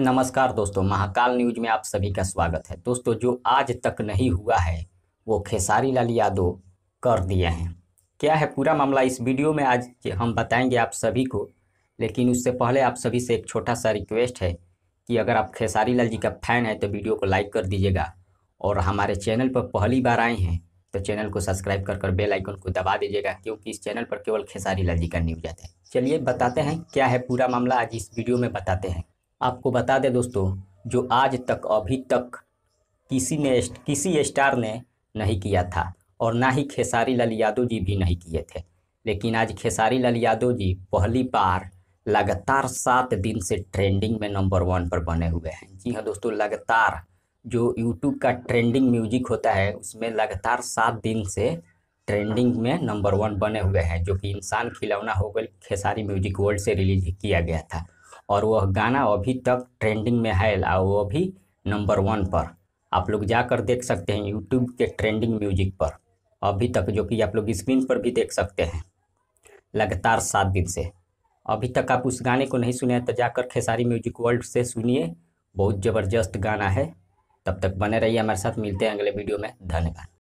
नमस्कार दोस्तों महाकाल न्यूज में आप सभी का स्वागत है दोस्तों जो आज तक नहीं हुआ है वो खेसारी लाल यादव कर दिए हैं क्या है पूरा मामला इस वीडियो में आज हम बताएंगे आप सभी को लेकिन उससे पहले आप सभी से एक छोटा सा रिक्वेस्ट है कि अगर आप खेसारी लाल जी का फैन है तो वीडियो को लाइक कर दीजिएगा और हमारे चैनल पर पहली बार आए हैं तो चैनल को सब्सक्राइब कर कर बेल आइकन को दबा दीजिएगा क्योंकि इस चैनल पर केवल खेसारी लाल जी का न्यूज आता है चलिए बताते हैं क्या है पूरा मामला आज इस वीडियो में बताते हैं आपको बता दें दोस्तों जो आज तक अभी तक किसी ने किसी स्टार ने नहीं किया था और ना ही खेसारी लाल यादव जी भी नहीं किए थे लेकिन आज खेसारी लाल यादव जी पहली बार लगातार सात दिन से ट्रेंडिंग में नंबर वन पर बने हुए हैं जी हाँ दोस्तों लगातार जो यूट्यूब का ट्रेंडिंग म्यूजिक होता है उसमें लगातार सात दिन से ट्रेंडिंग में नंबर वन बने हुए हैं जो कि इंसान खिलौना होकर खेसारी म्यूजिक वर्ल्ड से रिलीज किया गया था और वह गाना अभी तक ट्रेंडिंग में है और वो भी नंबर वन पर आप लोग जाकर देख सकते हैं यूट्यूब के ट्रेंडिंग म्यूजिक पर अभी तक जो कि आप लोग स्क्रीन पर भी देख सकते हैं लगातार सात दिन से अभी तक आप उस गाने को नहीं सुने तो जाकर खेसारी म्यूजिक वर्ल्ड से सुनिए बहुत ज़बरदस्त गाना है तब तक बने रहिए हमारे साथ मिलते हैं अगले वीडियो में धन्यवाद